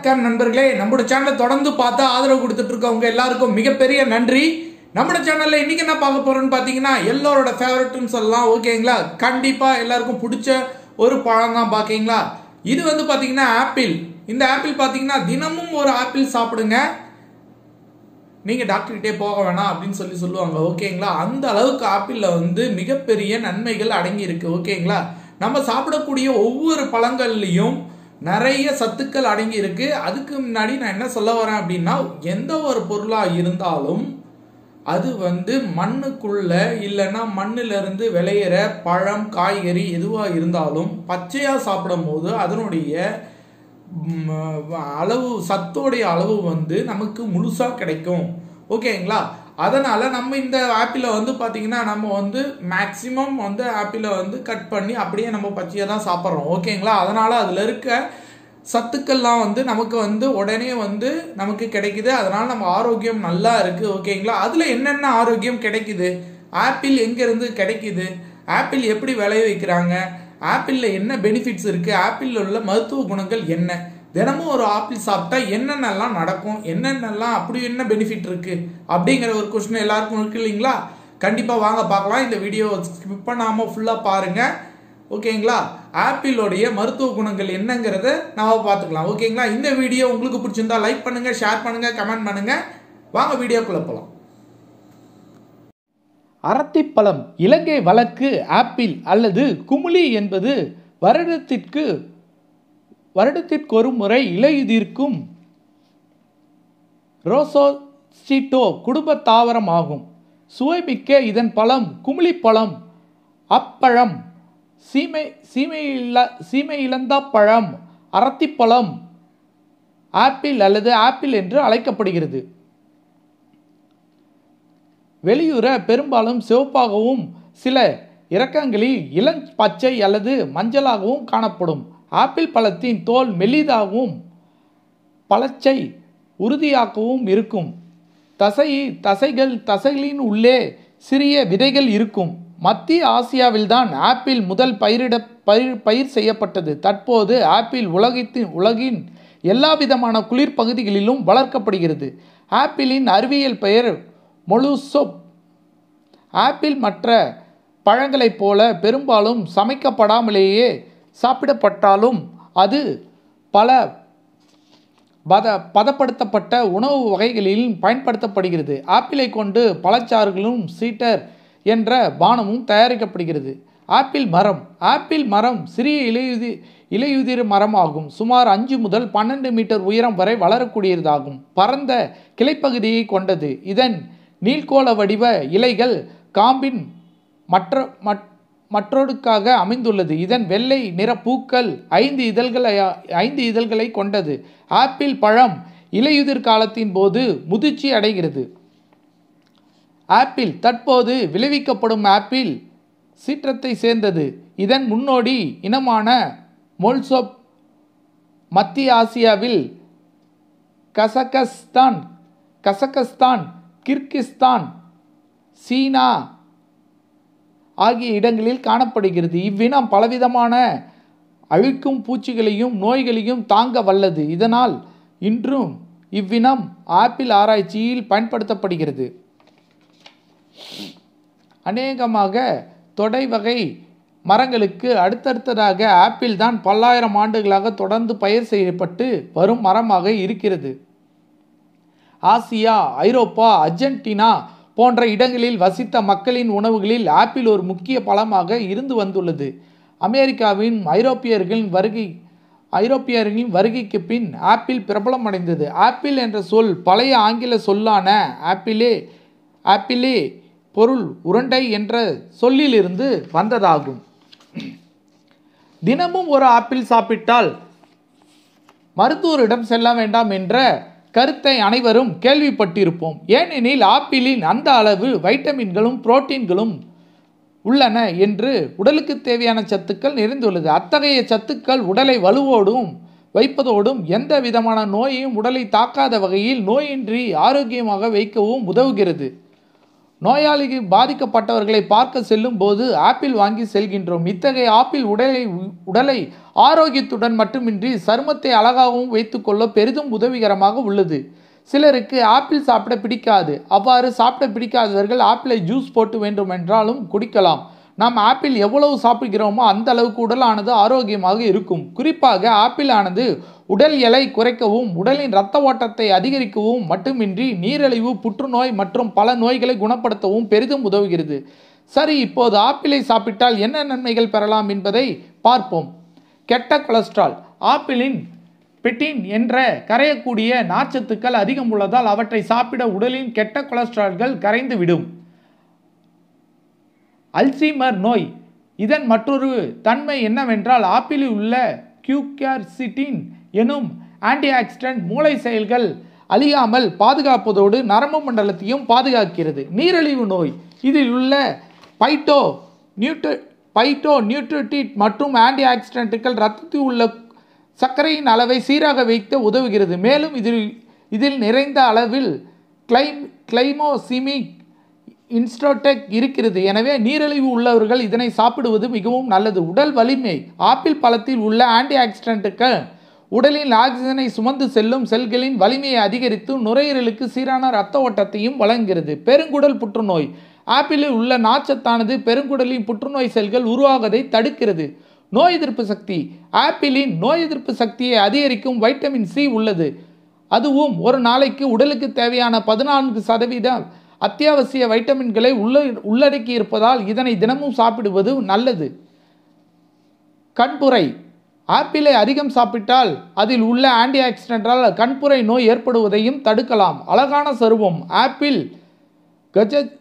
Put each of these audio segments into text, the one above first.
வணக்கம் நண்பர்களே நம்மளோட சேனலை தொடர்ந்து பார்த்து ஆதரவு கொடுத்துட்டு இருக்கவங்க எல்லாருக்கும் மிகப்பெரிய நன்றி நம்மளோட சேனலில் இன்னைக்கு என்ன பார்க்க போறோம்னு பார்த்தீங்கன்னா எல்லாரோட ஃபேவரட்னு சொல்லலாம் ஓகேங்களா கண்டிப்பாக எல்லாருக்கும் பிடிச்ச ஒரு பழம் தான் பாக்கீங்களா இது வந்து பாத்தீங்கன்னா ஆப்பிள் இந்த ஆப்பிள் பார்த்தீங்கன்னா தினமும் ஒரு ஆப்பிள் சாப்பிடுங்க நீங்கள் டாக்டர்கிட்டே போக வேணாம் அப்படின்னு சொல்லி சொல்லுவாங்க ஓகேங்களா அந்த அளவுக்கு ஆப்பிளில் வந்து மிகப்பெரிய நன்மைகள் அடங்கி இருக்கு ஓகேங்களா நம்ம சாப்பிடக்கூடிய ஒவ்வொரு பழங்கள்லையும் நிறைய சத்துக்கள் அடங்கி இருக்கு அதுக்கு முன்னாடி நான் என்ன சொல்ல வரேன் அப்படின்னா எந்த ஒரு பொருளா இருந்தாலும் அது வந்து மண்ணுக்குள்ள இல்லைன்னா இருந்து விளையிற பழம் காய்கறி எதுவாக இருந்தாலும் பச்சையாக சாப்பிடும்போது அதனுடைய அளவு சத்தோடைய அளவு வந்து நமக்கு முழுசாக கிடைக்கும் ஓகேங்களா அதனால் நம்ம இந்த ஆப்பில் வந்து பார்த்திங்கன்னா நம்ம வந்து மேக்ஸிமம் வந்து ஆப்பில் வந்து கட் பண்ணி அப்படியே நம்ம பச்சையாக தான் சாப்பிட்றோம் ஓகேங்களா அதனால் அதில் இருக்க சத்துக்கள்லாம் வந்து நமக்கு வந்து உடனே வந்து நமக்கு கிடைக்குது அதனால் நம்ம ஆரோக்கியம் நல்லா இருக்குது ஓகேங்களா அதில் என்னென்ன ஆரோக்கியம் கிடைக்குது ஆப்பிள் எங்கேருந்து கிடைக்குது ஆப்பிள் எப்படி விளைய வைக்கிறாங்க ஆப்பிளில் என்ன பெனிஃபிட்ஸ் இருக்குது ஆப்பிளில் உள்ள மருத்துவ குணங்கள் என்ன தினமும் ஒரு ஆப்பிள் சாப்பிட்டா என்னென்னலாம் நடக்கும் என்னென்னலாம் அப்படி என்ன பெனிஃபிட் இருக்குது அப்படிங்கிற ஒரு கொஸ்டின் எல்லாருக்கும் இருக்கு இல்லைங்களா கண்டிப்பாக வாங்க பார்க்கலாம் இந்த வீடியோ ஸ்கிப் பண்ணாமல் ஃபுல்லாக பாருங்கள் ஓகேங்களா ஆப்பிளோடைய மருத்துவ குணங்கள் என்னங்கிறத நாம் பார்த்துக்கலாம் ஓகேங்களா இந்த வீடியோ உங்களுக்கு பிடிச்சிருந்தா லைக் பண்ணுங்கள் ஷேர் பண்ணுங்கள் கமெண்ட் பண்ணுங்கள் வாங்க வீடியோக்குள்ளே போகலாம் பழம் இலங்கை வழக்கு ஆப்பிள் அல்லது குமுளி என்பது வருடத்திற்கு வருடத்திற்கு ஒரு முறை இலையுதிர்க்கும் ரோசோசிட்டோ குடும்ப தாவரம் ஆகும் சுவைமிக்க இதன் பழம் குமிழி பழம் அப்பழம் சீமை இல்ல சீமை இழந்தா பழம் அரத்திப்பழம் ஆப்பிள் அல்லது ஆப்பிள் என்று அழைக்கப்படுகிறது வெளியுற பெரும்பாலும் சிவப்பாகவும் சில இறக்கங்களில் இளம் பச்சை அல்லது மஞ்சளாகவும் காணப்படும் ஆப்பிள் பழத்தின் தோல் மெலிதாகவும் பழச்சை உறுதியாகவும் இருக்கும் தசை தசைகள் தசைகளின் உள்ளே சிறிய விதைகள் இருக்கும் மத்திய ஆசியாவில்தான் ஆப்பிள் முதல் பயிரிட பயிர் பயிர் செய்யப்பட்டது தற்போது ஆப்பிள் உலகத்தின் உலகின் எல்லா விதமான குளிர் பகுதிகளிலும் வளர்க்கப்படுகிறது ஆப்பிளின் அறிவியல் பெயர் மொலுசொப் ஆப்பிள் மற்ற பழங்களைப் போல பெரும்பாலும் சமைக்கப்படாமலேயே சாப்பிடப்பட்டாலும் அது பல பத பதப்படுத்தப்பட்ட உணவு வகைகளில் பயன்படுத்தப்படுகிறது ஆப்பிளை கொண்டு பழச்சாறுகளும் சீட்டர் என்ற பானமும் தயாரிக்கப்படுகிறது ஆப்பிள் மரம் ஆப்பிள் மரம் சிறிய இலையுதி இலையுதிர் மரம் ஆகும் சுமார் அஞ்சு முதல் பன்னெண்டு மீட்டர் உயரம் வரை வளரக்கூடியதாகும் பரந்த கிளைப்பகுதியை கொண்டது இதன் நீள்கோள வடிவ இலைகள் காம்பின் மற்ற மற்றொருக்காக அமைந்துள்ளது இதன் வெள்ளை நிற பூக்கள் ஐந்து இதழ்களை ஐந்து இதழ்களை கொண்டது ஆப்பிள் பழம் இலையுதிர் காலத்தின் போது முதிர்ச்சி அடைகிறது ஆப்பிள் தற்போது விளைவிக்கப்படும் ஆப்பிள் சீற்றத்தை சேர்ந்தது இதன் முன்னோடி இனமான மொல்சோப் மத்திய ஆசியாவில் கசகஸ்தான் கசகஸ்தான் கிர்கிஸ்தான் சீனா ஆகிய இடங்களில் காணப்படுகிறது இவ்வினம் பலவிதமான அழிக்கும் பூச்சிகளையும் நோய்களையும் தாங்க வல்லது இதனால் இன்றும் இவ்வினம் ஆப்பிள் ஆராய்ச்சியில் பயன்படுத்தப்படுகிறது அநேகமாக தொடை வகை மரங்களுக்கு அடுத்தடுத்ததாக ஆப்பிள் தான் பல்லாயிரம் ஆண்டுகளாக தொடர்ந்து பயிர் செய்யப்பட்டு வரும் மரமாக இருக்கிறது ஆசியா ஐரோப்பா அர்ஜென்டினா போன்ற இடங்களில் வசித்த மக்களின் உணவுகளில் ஆப்பிள் ஒரு முக்கிய பழமாக இருந்து வந்துள்ளது அமெரிக்காவின் ஐரோப்பியர்களின் வருகை ஐரோப்பியர்களின் வருகைக்கு பின் ஆப்பிள் பிரபலமடைந்தது ஆப்பிள் என்ற சொல் பழைய ஆங்கில சொல்லான ஆப்பிளே ஆப்பிளே பொருள் உருண்டை என்ற சொல்லிலிருந்து வந்ததாகும் தினமும் ஒரு ஆப்பிள் சாப்பிட்டால் மருத்துவரிடம் செல்ல வேண்டாம் என்ற கருத்தை அனைவரும் கேள்விப்பட்டிருப்போம் ஏனெனில் ஆப்பிளின் அந்த அளவு வைட்டமின்களும் புரோட்டீன்களும் உள்ளன என்று உடலுக்கு தேவையான சத்துக்கள் நிறைந்துள்ளது அத்தகைய சத்துக்கள் உடலை வலுவோடும் வைப்பதோடும் எந்த விதமான நோயையும் உடலை தாக்காத வகையில் நோயின்றி ஆரோக்கியமாக வைக்கவும் உதவுகிறது நோயாளிக்கு பாதிக்கப்பட்டவர்களை பார்க்க செல்லும் போது ஆப்பிள் வாங்கி செல்கின்றோம் இத்தகைய ஆப்பிள் உடலை உடலை ஆரோக்கியத்துடன் மட்டுமின்றி சருமத்தை அழகாகவும் வைத்துக்கொள்ள பெரிதும் உதவிகரமாக உள்ளது சிலருக்கு ஆப்பிள் சாப்பிட பிடிக்காது அவ்வாறு சாப்பிட பிடிக்காதவர்கள் ஆப்பிளை ஜூஸ் போட்டு வேண்டுமென்றாலும் குடிக்கலாம் நாம் ஆப்பிள் எவ்வளவு சாப்பிடுகிறோமோ அந்த அளவுக்கு உடலானது ஆரோக்கியமாக இருக்கும் குறிப்பாக ஆப்பிள் ஆனது உடல் எலை குறைக்கவும் உடலின் இரத்த ஓட்டத்தை அதிகரிக்கவும் மட்டுமின்றி நீரிழிவு புற்றுநோய் மற்றும் பல நோய்களை குணப்படுத்தவும் பெரிதும் உதவுகிறது சரி இப்போது ஆப்பிளை சாப்பிட்டால் என்ன நன்மைகள் பெறலாம் என்பதை பார்ப்போம் கெட்ட கொலஸ்ட்ரால் ஆப்பிளின் பெட்டின் என்ற கரையக்கூடிய நார்ச்சத்துக்கள் அதிகம் உள்ளதால் அவற்றை சாப்பிட உடலின் கெட்ட கொலஸ்ட்ரால்கள் கரைந்துவிடும் அல்சீமர் நோய் இதன் மற்றொரு தன்மை என்னவென்றால் ஆப்பிளில் உள்ள கியூகார்சிட்டின் எனும் ஆன்டிஆக்சிடென்ட் மூளை செயல்கள் அழியாமல் பாதுகாப்பதோடு நரம்பு மண்டலத்தையும் பாதுகாக்கிறது நீரிழிவு நோய் இதில் உள்ள பைட்டோ நியூட்ரி பைட்டோ நியூட்ரிட்டிட் மற்றும் ஆன்டி ஆக்சிடென்ட்டுகள் ரத்தத்தில் உள்ள சர்க்கரையின் அளவை சீராக வைக்க உதவுகிறது மேலும் இதில் இதில் நிறைந்த அளவில் கிளைம் கிளைமோசிமிக் இன்ஸ்டோடெக் இருக்கிறது எனவே நீரிழிவு உள்ளவர்கள் இதனை சாப்பிடுவது மிகவும் நல்லது உடல் வலிமை ஆப்பிள் பழத்தில் உள்ள ஆன்டி ஆக்சிடென்ட்டுகள் உடலில் ஆக்சிஜனை சுமந்து செல்லும் செல்களின் வலிமையை அதிகரித்து நுரையீரலுக்கு சீரான இரத்த ஓட்டத்தையும் வழங்குகிறது பெருங்குடல் புற்றுநோய் ஆப்பிளில் உள்ள நாச்சத்தானது பெருங்குடலின் புற்றுநோய் செல்கள் உருவாகதை தடுக்கிறது நோய் எதிர்ப்பு சக்தி ஆப்பிளின் நோய் எதிர்ப்பு சக்தியை அதிகரிக்கும் வைட்டமின் சி உள்ளது அதுவும் ஒரு நாளைக்கு உடலுக்கு தேவையான பதினான்கு சதவீதம் அத்தியாவசிய வைட்டமின்களை உள்ள உள்ளடக்கி இருப்பதால் இதனை தினமும் சாப்பிடுவது நல்லது கண்புரை ஆப்பிளை அதிகம் சாப்பிட்டால் அதில் உள்ள ஆன்டி ஆக்சிடென்டால் கண்புரை நோய் ஏற்படுவதையும் தடுக்கலாம் அழகான சருவம் ஆப்பிள் கஜத்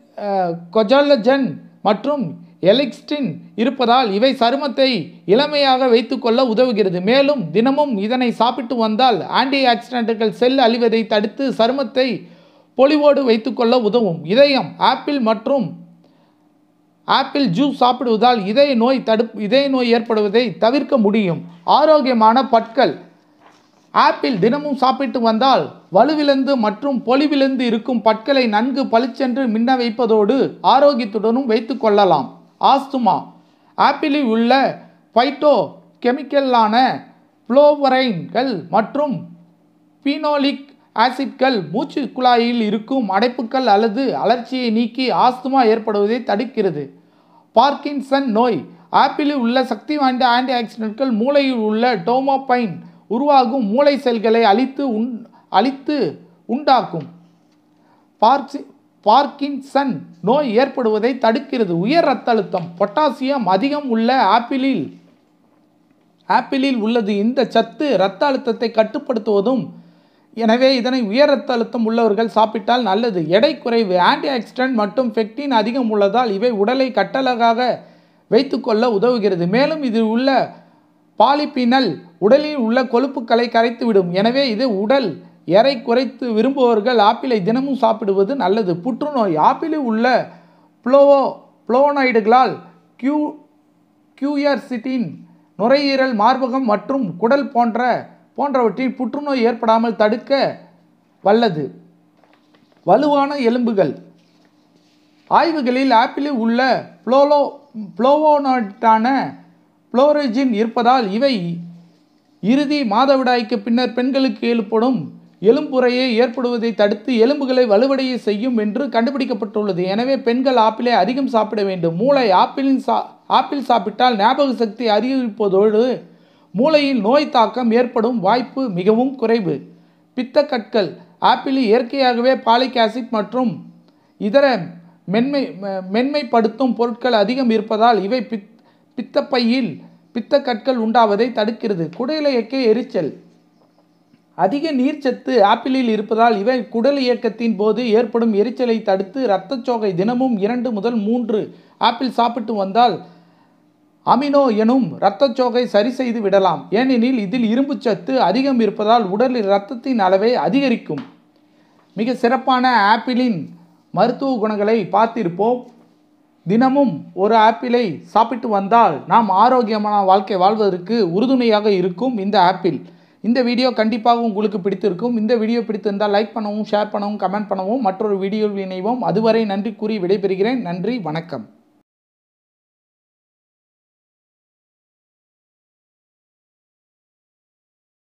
கொஜாலஜன் மற்றும் எலிக்ஸ்டின் இருப்பதால் இவை சருமத்தை இளமையாக வைத்துக்கொள்ள உதவுகிறது மேலும் தினமும் இதனை சாப்பிட்டு வந்தால் ஆன்டி ஆக்சிடென்ட்டுகள் செல் அழிவதை தடுத்து சருமத்தை பொலிவோடு வைத்துக்கொள்ள உதவும் இதயம் ஆப்பிள் மற்றும் ஆப்பிள் ஜூஸ் சாப்பிடுவதால் இதய நோய் தடுப்பு இதய நோய் ஏற்படுவதை தவிர்க்க முடியும் ஆரோக்கியமான பற்கள் ஆப்பிள் தினமும் சாப்பிட்டு வந்தால் வலுவிழந்து மற்றும் பொலிவிழந்து இருக்கும் பற்களை நன்கு பளிச்சென்று மின்ன வைப்பதோடு ஆரோக்கியத்துடனும் வைத்து கொள்ளலாம் ஆஸ்துமா ஆப்பிளில் உள்ள ஃபைட்டோ கெமிக்கலான புளோவரைன்கள் மற்றும் பீனோலிக் ஆசிட்கள் மூச்சு குழாயில் இருக்கும் அடைப்புகள் அல்லது அலர்ச்சியை நீக்கி ஆஸ்துமா ஏற்படுவதை தடுக்கிறது பார்க்கின்சன் நோய் ஆப்பிளில் உள்ள சக்தி வாய்ந்த ஆன்டி ஆக்சிடென்ட்கள் மூளையில் உள்ள டோமோபைன் உருவாகும் மூளை செல்களை அழித்து உண் அழித்து உண்டாக்கும் பார்க்சி பார்க்கின்சன் நோய் ஏற்படுவதை தடுக்கிறது உயர் இரத்த அழுத்தம் பொட்டாசியம் அதிகம் உள்ள ஆப்பிளில் ஆப்பிளில் உள்ளது இந்த சத்து இரத்த அழுத்தத்தை கட்டுப்படுத்துவதும் எனவே இதனை உயர் இரத்த அழுத்தம் உள்ளவர்கள் சாப்பிட்டால் நல்லது எடை குறைவு ஆன்டி ஆக்சிடென்ட் மற்றும் ஃபெக்டின் அதிகம் உள்ளதால் இவை உடலை கட்டழகாக வைத்துக்கொள்ள உதவுகிறது மேலும் இதில் உள்ள பாலிபினல் உடலில் உள்ள கொழுப்புக்களை கரைத்துவிடும் எனவே இது உடல் எரை குறைத்து விரும்புபவர்கள் ஆப்பிளை தினமும் சாப்பிடுவது நல்லது புற்றுநோய் ஆப்பிளில் உள்ள புளோவோ புளோனைடுகளால் கியூ கியூயர்சிட்டின் நுரையீரல் மார்பகம் மற்றும் குடல் போன்ற போன்றவற்றில் புற்றுநோய் ஏற்படாமல் தடுக்க வல்லது வலுவான எலும்புகள் ஆய்வுகளில் ஆப்பிளில் உள்ள புளோலோ புளோவோனாட்டான புளோரிஜின் இருப்பதால் இவை இறுதி மாதவிடாய்க்கு பின்னர் பெண்களுக்கு ஏற்படும் எலும்புறையே ஏற்படுவதை தடுத்து எலும்புகளை வலுவடைய செய்யும் என்று கண்டுபிடிக்கப்பட்டுள்ளது எனவே பெண்கள் ஆப்பிளை அதிகம் சாப்பிட வேண்டும் மூளை ஆப்பிளின் சா ஆப்பிள் சாப்பிட்டால் ஞாபக சக்தி அதிகரிப்பதோடு மூளையில் நோய் தாக்கம் ஏற்படும் வாய்ப்பு மிகவும் குறைவு பித்த கற்கள் ஆப்பிளில் இயற்கையாகவே பாலிக் ஆசிட் மற்றும் இதர மென்மை மென்மைப்படுத்தும் பொருட்கள் அதிகம் இருப்பதால் இவை பித் பித்தப்பையில் பித்தக்கற்கள் உண்டாவதை தடுக்கிறது குடல் இயக்க எரிச்சல் அதிக நீர்ச்சத்து ஆப்பிளில் இருப்பதால் இவை குடல் இயக்கத்தின் போது ஏற்படும் எரிச்சலை தடுத்து இரத்தச்சோகை தினமும் இரண்டு முதல் மூன்று ஆப்பிள் சாப்பிட்டு வந்தால் அமினோ எனும் இரத்தச்சோகை சரி செய்து விடலாம் ஏனெனில் இதில் இரும்பு சத்து அதிகம் இருப்பதால் உடலில் இரத்தத்தின் அளவை அதிகரிக்கும் மிக சிறப்பான ஆப்பிளின் மருத்துவ குணங்களை பார்த்திருப்போம் தினமும் ஒரு ஆப்பிளை சாப்பிட்டு வந்தால் நாம் ஆரோக்கியமான வாழ்க்கை வாழ்வதற்கு உறுதுணையாக இருக்கும் இந்த ஆப்பிள் இந்த வீடியோ கண்டிப்பாக உங்களுக்கு பிடித்திருக்கும் இந்த வீடியோ பிடித்திருந்தால் லைக் பண்ணவும் ஷேர் பண்ணவும் கமெண்ட் பண்ணவும் மற்றொரு வீடியோவில் இணைவோம் அதுவரை நன்றி கூறி விடைபெறுகிறேன் நன்றி வணக்கம்